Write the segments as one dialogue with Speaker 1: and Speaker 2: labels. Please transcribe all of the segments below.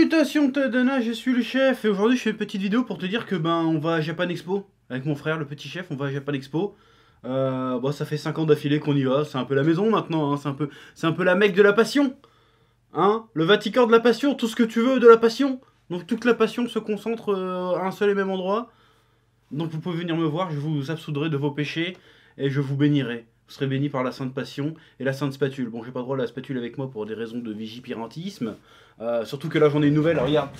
Speaker 1: Salutations Tadana, je suis le chef et aujourd'hui je fais une petite vidéo pour te dire que ben on va à Japan Expo avec mon frère le petit chef, on va à Japan Expo. Euh, bon ça fait 5 ans d'affilée qu'on y va, c'est un peu la maison maintenant, hein. c'est un peu c'est un peu la Mecque de la passion. Hein le Vatican de la passion, tout ce que tu veux de la passion. Donc toute la passion se concentre euh, à un seul et même endroit. Donc vous pouvez venir me voir, je vous absoudrai de vos péchés et je vous bénirai vous serez béni par la Sainte Passion et la Sainte Spatule. Bon, j'ai pas droit à la spatule avec moi pour des raisons de vigipirantisme. Euh, surtout que là, j'en ai une nouvelle, regarde.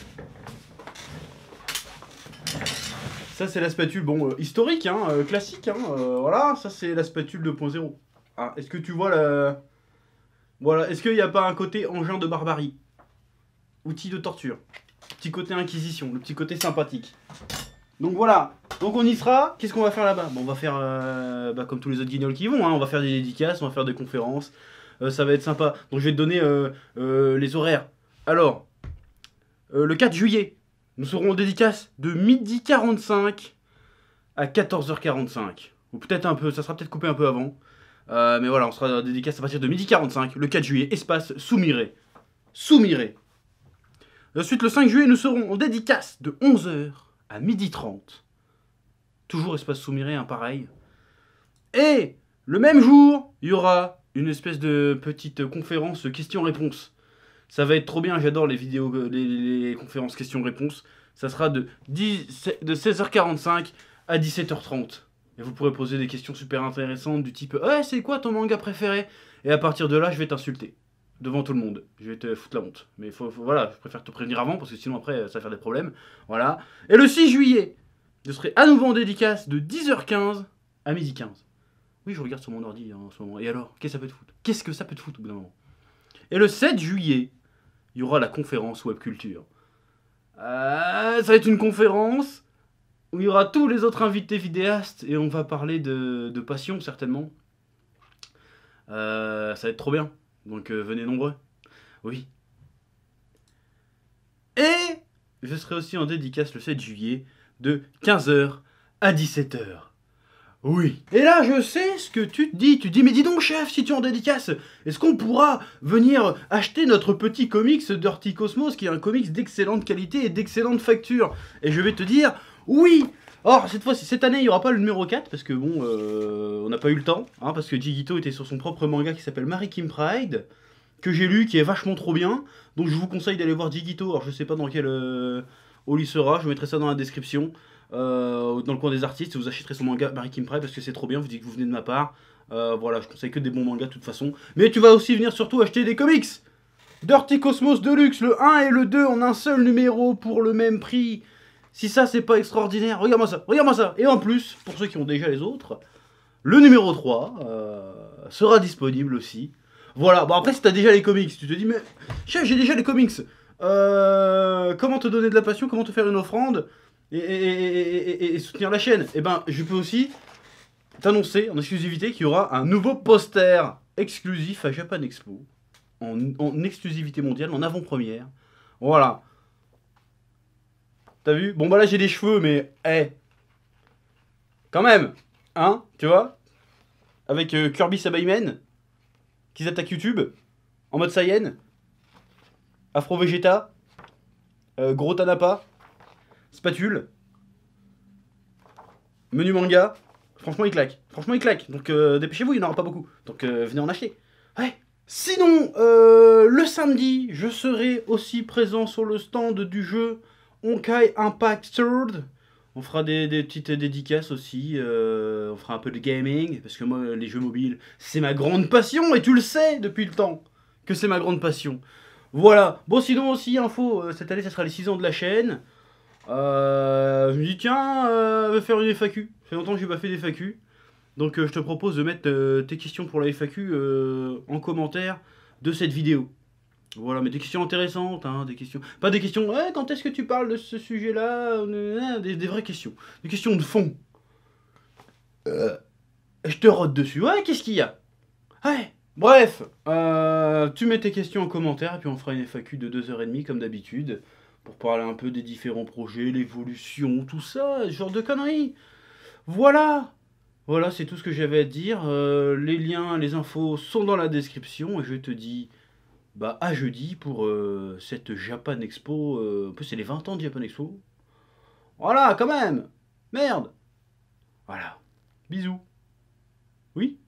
Speaker 1: Ça, c'est la spatule, bon, euh, historique, hein, euh, classique, hein, voilà, ça, c'est la spatule 2.0. Ah, est-ce que tu vois la... Voilà, est-ce qu'il n'y a pas un côté engin de barbarie Outil de torture. Petit côté inquisition, le petit côté sympathique. Donc voilà, donc on y sera, qu'est-ce qu'on va faire là-bas bon, On va faire, euh, bah, comme tous les autres guignols qui vont, hein. on va faire des dédicaces, on va faire des conférences, euh, ça va être sympa. Donc je vais te donner euh, les horaires. Alors, le 4 juillet, nous serons en dédicace de midi 45 à 14h45. Ou peut-être un peu, ça sera peut-être coupé un peu avant. mais voilà, on sera en dédicace à partir de midi 45, le 4 juillet, espace Soumiré. Soumiré. Ensuite, le 5 juillet, nous serons en dédicace de 11h à midi h 30 Toujours espace soumiré, hein, pareil. Et le même jour, il y aura une espèce de petite conférence question réponses Ça va être trop bien, j'adore les vidéos, euh, les, conférences questions-réponses. Ça sera de, 16h45 à 17h30. Et vous pourrez poser des questions super intéressantes du type Ouais, eh, c'est quoi ton manga préféré Et à partir de là, je vais t'insulter devant tout le monde. Je vais te foutre la honte. Mais voilà, je préfère te prévenir avant parce que sinon après ça va faire des problèmes. Voilà. Et le 6 juillet, je serai à nouveau en dédicace de 10h15 à 12h15. Oui, je regarde sur mon ordi hein, en ce moment. Et alors, qu'est-ce que ça peut te foutre Qu'est-ce que ça peut te foutre au bout d'un moment Et le 7 juillet, il y aura la conférence Web Culture. Euh, ça va être une conférence où il y aura tous les autres invités vidéastes et on va parler de, passion certainement. Euh, ça va être trop bien. Donc euh, venez nombreux. Oui. Et je serai aussi en dédicace le 7 juillet de 15h à 17h. Oui. Et là, je sais ce que tu te dis. Tu te dis, mais dis donc, chef, si tu en dédicaces, est-ce qu'on pourra venir acheter notre petit comics Dirty Cosmos, qui est un comics d'excellente qualité et d'excellente facture Et je vais te dire, oui Or, cette fois-ci, cette année, il n'y aura pas le numéro 4, parce que bon, euh, on n'a pas eu le temps, hein, parce que Jigito était sur son propre manga qui s'appelle Marie Kim Pride, que j'ai lu, qui est vachement trop bien. Donc je vous conseille d'aller voir Jigito, alors je sais pas dans quel euh, sera, je mettrai ça dans la description, euh, dans le coin des artistes, vous achèterez son manga Marie Kim Pride, parce que c'est trop bien, vous dites que vous venez de ma part. Euh, voilà, je conseille que des bons mangas de toute façon. Mais tu vas aussi venir surtout acheter des comics Dirty Cosmos Deluxe, le 1 et le 2 en un seul numéro pour le même prix si ça, c'est pas extraordinaire, regarde-moi ça, regarde-moi ça. Et en plus, pour ceux qui ont déjà les autres, le numéro 3 euh, sera disponible aussi. Voilà, bon après si t'as déjà les comics, tu te dis mais j'ai déjà les comics. Euh, comment te donner de la passion, comment te faire une offrande et, soutenir la chaîne Eh ben je peux aussi t'annoncer en exclusivité qu'il y aura un nouveau poster exclusif à Japan Expo. en exclusivité mondiale, en avant-première. Voilà. T'as vu Bon, bah là, j'ai des cheveux, mais. Eh Quand même Hein Tu vois Avec euh, Kirby Sabaymen, qui s'attaque YouTube, en mode Saiyan, Afro Vegeta, euh, Gros Tanapa, Spatule, Menu Manga. Franchement, il claque. Franchement, il claque. Donc, euh, dépêchez-vous, il n'y en aura pas beaucoup. Donc, venez en acheter. Ouais Sinon, le samedi, je serai aussi présent sur le stand du jeu Onkai Impact Third. On fera des, petites dédicaces aussi, euh, on fera un peu de gaming, parce que moi, les jeux mobiles, c'est ma grande passion, et tu le sais depuis le temps que c'est ma grande passion. Voilà, bon sinon aussi, info, euh, cette année, ça sera les 6 ans de la chaîne. Euh, je me dis, tiens, je vais faire une FAQ, ça fait longtemps que j'ai pas fait des FAQ. Donc je te propose de mettre tes questions pour la FAQ en commentaire de cette vidéo. Voilà, mais des questions intéressantes, hein, des questions. Pas des questions, ouais, quand est-ce que tu parles de ce sujet-là hein, des, vraies questions. Des questions de fond. Euh, je te rôde dessus. Ouais, qu'est-ce qu'il y a Ouais, bref, euh, tu mets tes questions en commentaire et puis on fera une FAQ de 2h30 comme d'habitude pour parler un peu des différents projets, l'évolution, tout ça, ce genre de conneries. Voilà Voilà, c'est tout ce que j'avais à dire. Euh, les liens, les infos sont dans la description et je te dis bah, à jeudi pour euh, cette Japan Expo. Euh, en plus, c'est les 20 ans de Japan Expo. Voilà, quand même Merde Voilà. Bisous. Oui